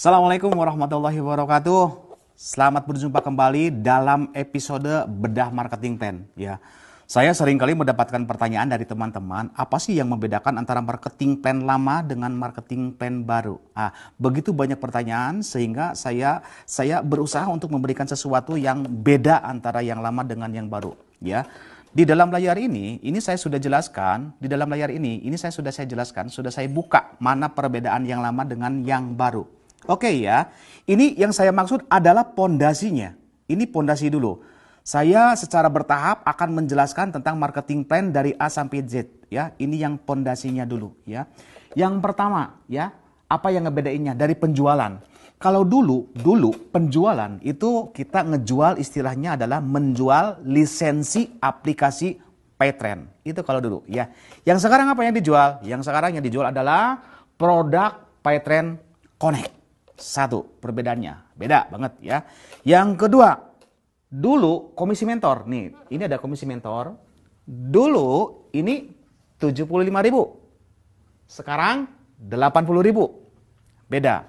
Assalamualaikum warahmatullahi wabarakatuh. Selamat berjumpa kembali dalam episode Bedah Marketing pen. ya. Saya seringkali mendapatkan pertanyaan dari teman-teman, apa sih yang membedakan antara marketing pen lama dengan marketing pen baru? Ah, begitu banyak pertanyaan sehingga saya saya berusaha untuk memberikan sesuatu yang beda antara yang lama dengan yang baru, ya. Di dalam layar ini, ini saya sudah jelaskan, di dalam layar ini, ini saya sudah saya jelaskan, sudah saya buka mana perbedaan yang lama dengan yang baru Oke okay, ya, ini yang saya maksud adalah pondasinya. Ini pondasi dulu. Saya secara bertahap akan menjelaskan tentang marketing plan dari A sampai Z ya. Ini yang pondasinya dulu ya. Yang pertama ya, apa yang ngebedainnya dari penjualan? Kalau dulu, dulu penjualan itu kita ngejual istilahnya adalah menjual lisensi aplikasi Paytrend. Itu kalau dulu ya. Yang sekarang apa yang dijual? Yang sekarang yang dijual adalah produk Paytrend Connect. Satu, perbedaannya. Beda banget ya. Yang kedua, dulu komisi mentor. Nih, ini ada komisi mentor. Dulu ini 75 ribu. Sekarang 80 ribu. Beda.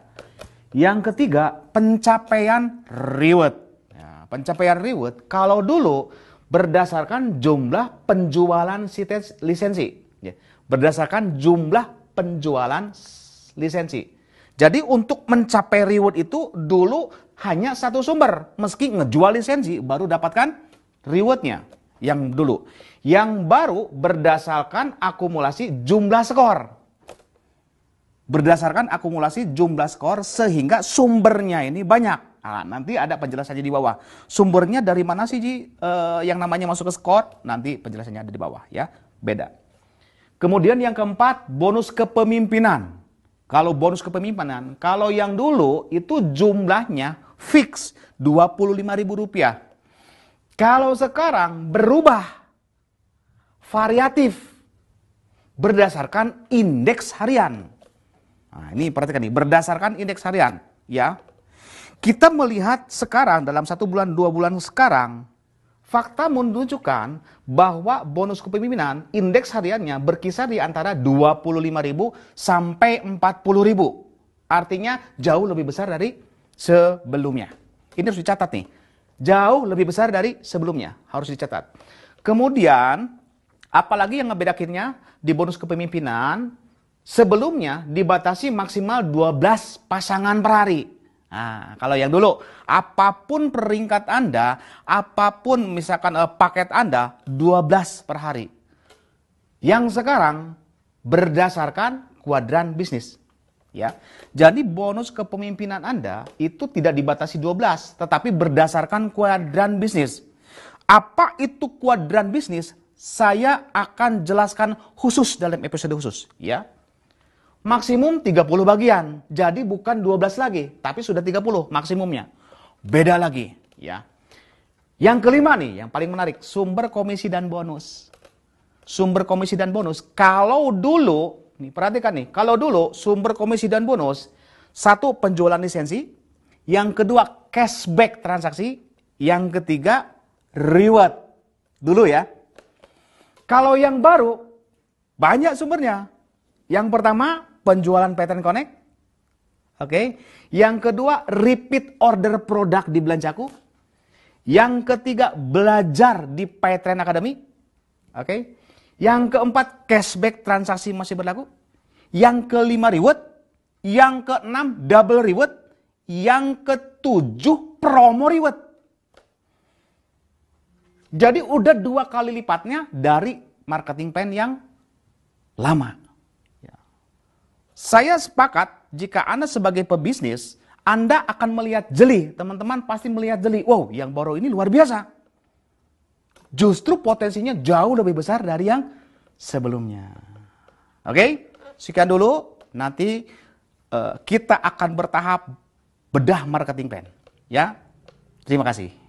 Yang ketiga, pencapaian reward. Ya, pencapaian reward, kalau dulu berdasarkan jumlah penjualan lisensi. Ya, berdasarkan jumlah penjualan lisensi. Jadi untuk mencapai reward itu dulu hanya satu sumber. Meski ngejual lisensi baru dapatkan rewardnya yang dulu. Yang baru berdasarkan akumulasi jumlah skor. Berdasarkan akumulasi jumlah skor sehingga sumbernya ini banyak. Nah, nanti ada penjelasannya di bawah. Sumbernya dari mana sih Ji eh, yang namanya masuk ke skor? Nanti penjelasannya ada di bawah ya. Beda. Kemudian yang keempat bonus kepemimpinan. Kalau bonus kepemimpinan, kalau yang dulu itu jumlahnya fix Rp25.000. Kalau sekarang berubah, variatif, berdasarkan indeks harian. Nah, ini perhatikan nih, berdasarkan indeks harian, ya. Kita melihat sekarang dalam satu bulan, dua bulan sekarang, fakta menunjukkan bahwa bonus kepemimpinan indeks hariannya berkisar di antara 25.000 sampai 40.000. Artinya jauh lebih besar dari sebelumnya. Ini harus dicatat nih. Jauh lebih besar dari sebelumnya, harus dicatat. Kemudian apalagi yang ngebedakinnya di bonus kepemimpinan sebelumnya dibatasi maksimal 12 pasangan per hari. Nah, kalau yang dulu, apapun peringkat Anda, apapun misalkan eh, paket Anda, 12 per hari. Yang sekarang berdasarkan kuadran bisnis. Ya. Jadi bonus kepemimpinan Anda itu tidak dibatasi 12, tetapi berdasarkan kuadran bisnis. Apa itu kuadran bisnis? Saya akan jelaskan khusus dalam episode khusus, ya maksimum 30 bagian. Jadi bukan 12 lagi, tapi sudah 30 maksimumnya. Beda lagi, ya. Yang kelima nih, yang paling menarik, sumber komisi dan bonus. Sumber komisi dan bonus, kalau dulu, nih perhatikan nih, kalau dulu sumber komisi dan bonus, satu penjualan lisensi, yang kedua cashback transaksi, yang ketiga reward. Dulu ya. Kalau yang baru, banyak sumbernya. Yang pertama penjualan pattern connect. Oke. Okay. Yang kedua, repeat order produk di Belanjaku. Yang ketiga, belajar di Paytrend Academy. Oke. Okay. Yang keempat, cashback transaksi masih berlaku. Yang kelima, reward. Yang keenam, double reward. Yang ketujuh, promo reward. Jadi udah dua kali lipatnya dari marketing plan yang lama. Saya sepakat jika Anda sebagai pebisnis, Anda akan melihat jeli. Teman-teman pasti melihat jeli. Wow, yang baru ini luar biasa. Justru potensinya jauh lebih besar dari yang sebelumnya. Oke, okay? sekian dulu. Nanti uh, kita akan bertahap bedah marketing plan. Ya, terima kasih.